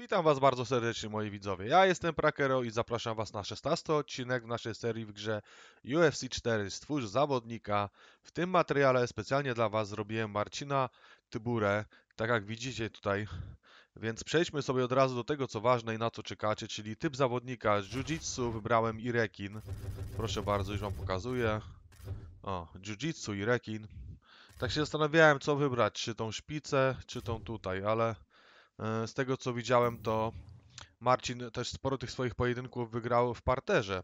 Witam Was bardzo serdecznie moi widzowie. Ja jestem Prakero i zapraszam Was na 16 odcinek w naszej serii w grze UFC 4 Stwórz Zawodnika. W tym materiale specjalnie dla Was zrobiłem Marcina Tyburę, tak jak widzicie tutaj. Więc przejdźmy sobie od razu do tego co ważne i na co czekacie, czyli typ zawodnika Jiu-Jitsu wybrałem i rekin. Proszę bardzo, już Wam pokazuję. O, Jiu-Jitsu i rekin. Tak się zastanawiałem co wybrać, czy tą szpicę, czy tą tutaj, ale... E, z tego co widziałem, to Marcin też sporo tych swoich pojedynków wygrał w parterze.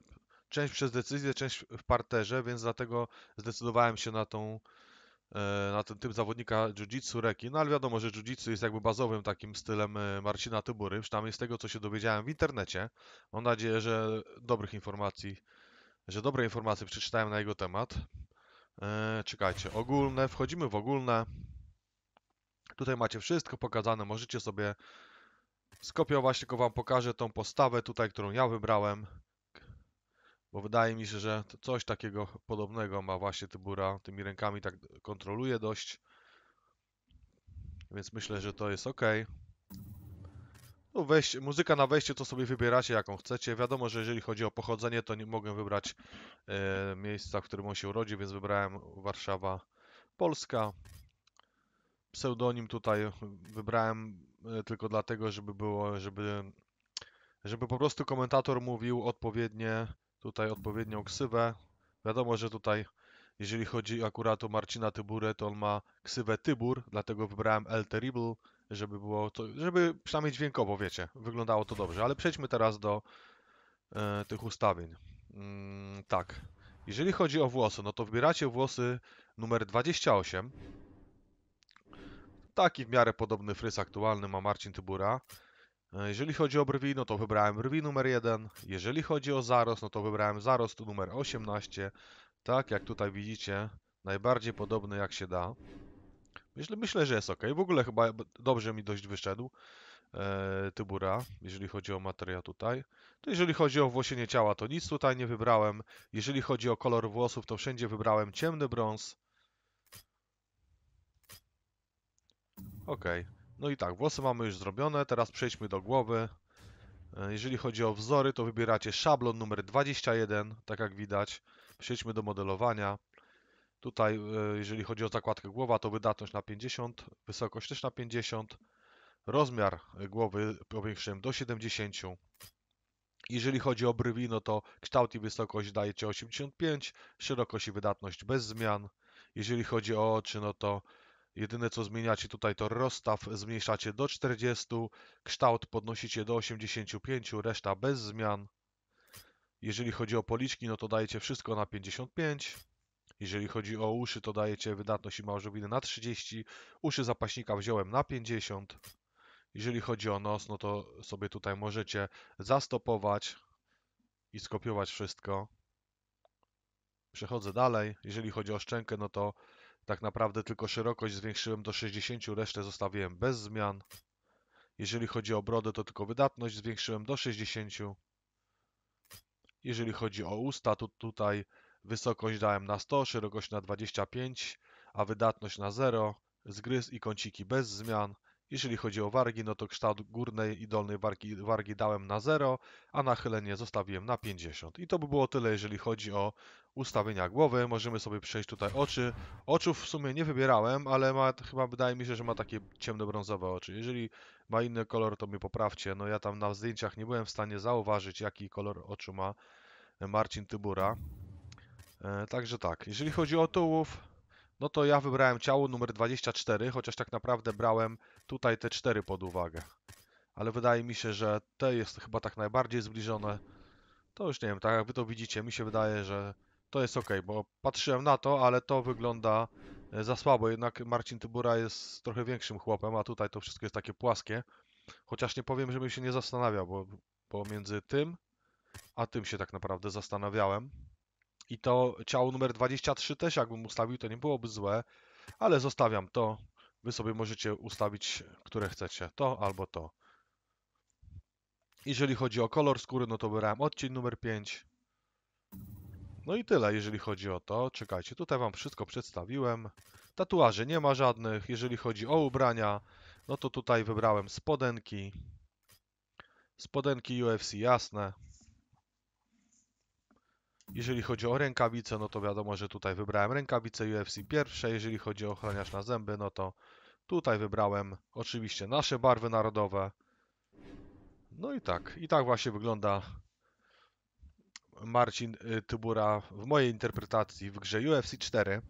Część przez decyzję, część w parterze, więc dlatego zdecydowałem się na tą e, na ten typ zawodnika jiu-jitsu reki. No ale wiadomo, że jiu-jitsu jest jakby bazowym takim stylem e, Marcina Tybury, przynajmniej z tego, co się dowiedziałem w internecie. Mam nadzieję, że dobrych informacji, że dobre informacje przeczytałem na jego temat. Czekajcie, ogólne, wchodzimy w ogólne. Tutaj macie wszystko pokazane, możecie sobie skopiować, tylko wam pokażę tą postawę tutaj, którą ja wybrałem. Bo wydaje mi się, że coś takiego podobnego ma właśnie Tybura. Tymi rękami tak kontroluje dość. Więc myślę, że to jest ok. No muzyka na wejście to sobie wybieracie jaką chcecie. Wiadomo, że jeżeli chodzi o pochodzenie, to nie mogę wybrać e, miejsca, w którym on się urodzi, więc wybrałem Warszawa, Polska pseudonim tutaj wybrałem e, tylko dlatego, żeby było, żeby, żeby po prostu komentator mówił odpowiednie, tutaj odpowiednią ksywę. Wiadomo, że tutaj, jeżeli chodzi akurat o Marcina Tyburę, to on ma ksywę Tybur, dlatego wybrałem El Terrible, żeby było to, żeby przynajmniej dźwiękowo, wiecie, wyglądało to dobrze. Ale przejdźmy teraz do e, tych ustawień. Mm, tak, jeżeli chodzi o włosy, no to wybieracie włosy numer 28, Taki w miarę podobny fryz aktualny ma Marcin Tybura. E, jeżeli chodzi o brwi, no to wybrałem brwi numer 1. Jeżeli chodzi o zaros, no to wybrałem zaros numer 18. Tak, jak tutaj widzicie, najbardziej podobny jak się da. Myślę, myślę że jest ok. W ogóle chyba dobrze mi dość wyszedł e, Tybura, jeżeli chodzi o materiał tutaj. To jeżeli chodzi o włosienie ciała, to nic tutaj nie wybrałem. Jeżeli chodzi o kolor włosów, to wszędzie wybrałem ciemny brąz. Okej. Okay. No i tak, włosy mamy już zrobione, teraz przejdźmy do głowy. E, jeżeli chodzi o wzory, to wybieracie szablon numer 21, tak jak widać. Przejdźmy do modelowania. Tutaj, e, jeżeli chodzi o zakładkę głowa, to wydatność na 50, wysokość też na 50, rozmiar e, głowy powiększyłem do 70. Jeżeli chodzi o brwi, no to kształt i wysokość dajecie 85, szerokość i wydatność bez zmian. Jeżeli chodzi o oczy, no to Jedyne co zmieniacie tutaj to rozstaw zmniejszacie do 40, kształt podnosicie do 85, reszta bez zmian. Jeżeli chodzi o policzki, no to dajecie wszystko na 55. Jeżeli chodzi o uszy, to dajecie wydatność i na 30. Uszy zapaśnika wziąłem na 50. Jeżeli chodzi o nos, no to sobie tutaj możecie zastopować i skopiować wszystko. Przechodzę dalej. Jeżeli chodzi o szczękę, no to tak naprawdę tylko szerokość zwiększyłem do 60, resztę zostawiłem bez zmian. Jeżeli chodzi o brodę, to tylko wydatność zwiększyłem do 60. Jeżeli chodzi o usta, to tutaj wysokość dałem na 100, szerokość na 25, a wydatność na 0. Zgryz i kąciki bez zmian. Jeżeli chodzi o wargi, no to kształt górnej i dolnej wargi, wargi dałem na 0, a nachylenie zostawiłem na 50. I to by było tyle, jeżeli chodzi o ustawienia głowy. Możemy sobie przejść tutaj oczy. Oczów w sumie nie wybierałem, ale ma, chyba wydaje mi się, że ma takie ciemnobrązowe oczy. Jeżeli ma inny kolor, to mnie poprawcie. No ja tam na zdjęciach nie byłem w stanie zauważyć, jaki kolor oczu ma Marcin Tybura. E, także tak, jeżeli chodzi o tułów, no to ja wybrałem ciało numer 24, chociaż tak naprawdę brałem tutaj te cztery pod uwagę. Ale wydaje mi się, że te jest chyba tak najbardziej zbliżone. To już nie wiem, tak jak wy to widzicie, mi się wydaje, że to jest ok, bo patrzyłem na to, ale to wygląda e, za słabo. Jednak Marcin Tybura jest trochę większym chłopem, a tutaj to wszystko jest takie płaskie. Chociaż nie powiem, żebym się nie zastanawiał, bo pomiędzy tym a tym się tak naprawdę zastanawiałem. I to ciało numer 23 też jakbym ustawił, to nie byłoby złe, ale zostawiam to. Wy sobie możecie ustawić, które chcecie, to albo to. Jeżeli chodzi o kolor skóry, no to wybrałem odcień numer 5. No i tyle, jeżeli chodzi o to. Czekajcie, tutaj wam wszystko przedstawiłem. Tatuaży nie ma żadnych. Jeżeli chodzi o ubrania, no to tutaj wybrałem spodenki. Spodenki UFC, jasne. Jeżeli chodzi o rękawice, no to wiadomo, że tutaj wybrałem rękawice UFC pierwsze. Jeżeli chodzi o ochroniarz na zęby, no to tutaj wybrałem oczywiście nasze barwy narodowe. No i tak, i tak właśnie wygląda Marcin y, Tybura w mojej interpretacji w grze UFC 4.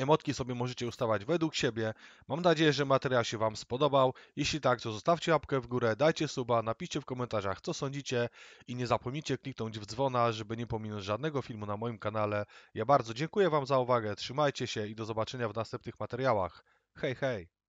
Emotki sobie możecie ustawać według siebie. Mam nadzieję, że materiał się Wam spodobał. Jeśli tak, to zostawcie łapkę w górę, dajcie suba, napiszcie w komentarzach, co sądzicie i nie zapomnijcie kliknąć w dzwona, żeby nie pominąć żadnego filmu na moim kanale. Ja bardzo dziękuję Wam za uwagę, trzymajcie się i do zobaczenia w następnych materiałach. Hej, hej!